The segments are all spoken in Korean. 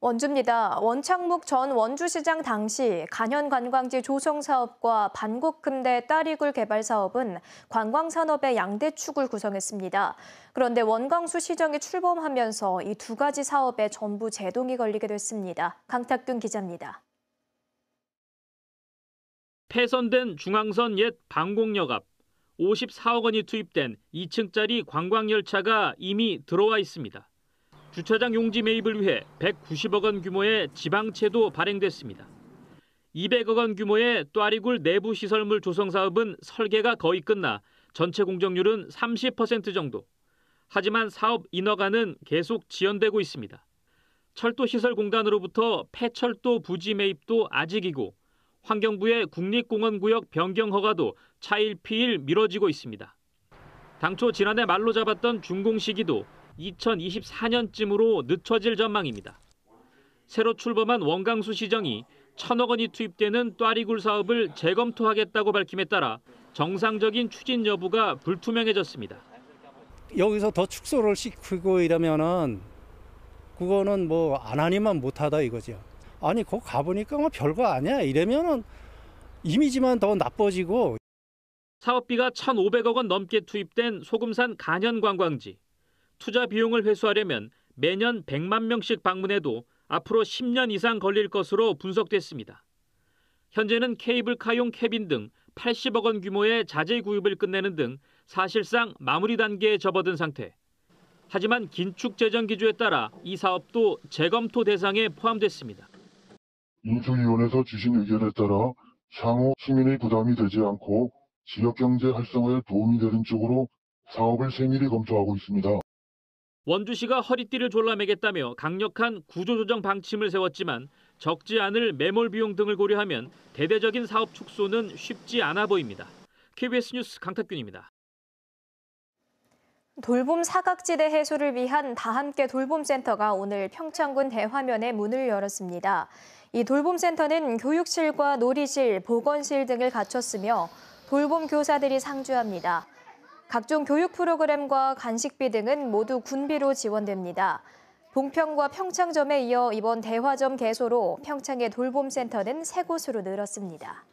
원주입니다. 원창목 전 원주시장 당시 간현관광지 조성 사업과 반곡금대 딸이굴 개발 사업은 관광산업의 양대 축을 구성했습니다. 그런데 원광수 시정이 출범하면서 이 두 가지 사업에 전부 제동이 걸리게 됐습니다. 강탁균 기자입니다. 폐선된 중앙선 옛 방곡역 앞 54억 원이 투입된 2층짜리 관광열차가 이미 들어와 있습니다. 주차장 용지 매입을 위해 190억 원 규모의 지방채도 발행됐습니다. 200억 원 규모의 또아리굴 내부 시설물 조성 사업은 설계가 거의 끝나 전체 공정률은 30% 정도. 하지만 사업 인허가는 계속 지연되고 있습니다. 철도시설공단으로부터 폐철도 부지 매입도 아직이고 환경부의 국립공원구역 변경 허가도 차일피일 미뤄지고 있습니다. 당초 지난해 말로 잡았던 준공 시기도 2024년쯤으로 늦춰질 전망입니다. 새로 출범한 원강수 시정이 천억 원이 투입되는 똬리굴 사업을 재검토하겠다고 밝힘에 따라 정상적인 추진 여부가 불투명해졌습니다. 여기서 더 축소를 시키고 이러면은 그거는 뭐안 하니만 못하다 이거죠. 아니 거 가보니까 뭐 별거 아니야 이러면은 이미지만 더 나빠지고. 사업비가 1,500억 원 넘게 투입된 소금산 간현 관광지. 투자 비용을 회수하려면 매년 100만 명씩 방문해도 앞으로 10년 이상 걸릴 것으로 분석됐습니다. 현재는 케이블카용 캐빈 등 80억 원 규모의 자재 구입을 끝내는 등 사실상 마무리 단계에 접어든 상태. 하지만 긴축 재정 기조에 따라 이 사업도 재검토 대상에 포함됐습니다. 인수위원회에서 주신 의견에 따라 향후 시민의 부담이 되지 않고 지역 경제 활성화에 도움이 되는 쪽으로 사업을 세밀히 검토하고 있습니다. 원주시가 허리띠를 졸라매겠다며 강력한 구조조정 방침을 세웠지만 적지 않을 매몰 비용 등을 고려하면 대대적인 사업 축소는 쉽지 않아 보입니다. KBS 뉴스 강탁균입니다. 돌봄 사각지대 해소를 위한 다함께 돌봄센터가 오늘 평창군 대화면에 문을 열었습니다. 이 돌봄센터는 교육실과 놀이실, 보건실 등을 갖췄으며 돌봄 교사들이 상주합니다. 각종 교육 프로그램과 간식비 등은 모두 군비로 지원됩니다. 봉평과 평창점에 이어 이번 대화점 개소로 평창의 돌봄센터는 세 곳으로 늘었습니다.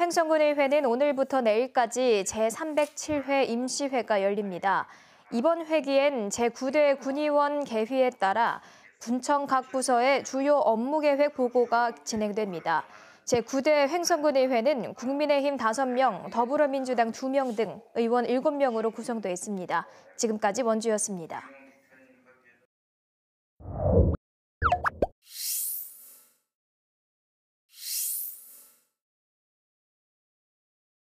횡성군의회는 오늘부터 내일까지 제307회 임시회가 열립니다. 이번 회기엔 제9대 군의원 개회에 따라 군청 각 부서의 주요 업무 계획 보고가 진행됩니다. 제9대 횡성군의회는 국민의힘 5명, 더불어민주당 2명 등 의원 7명으로 구성돼 있습니다. 지금까지 원주였습니다.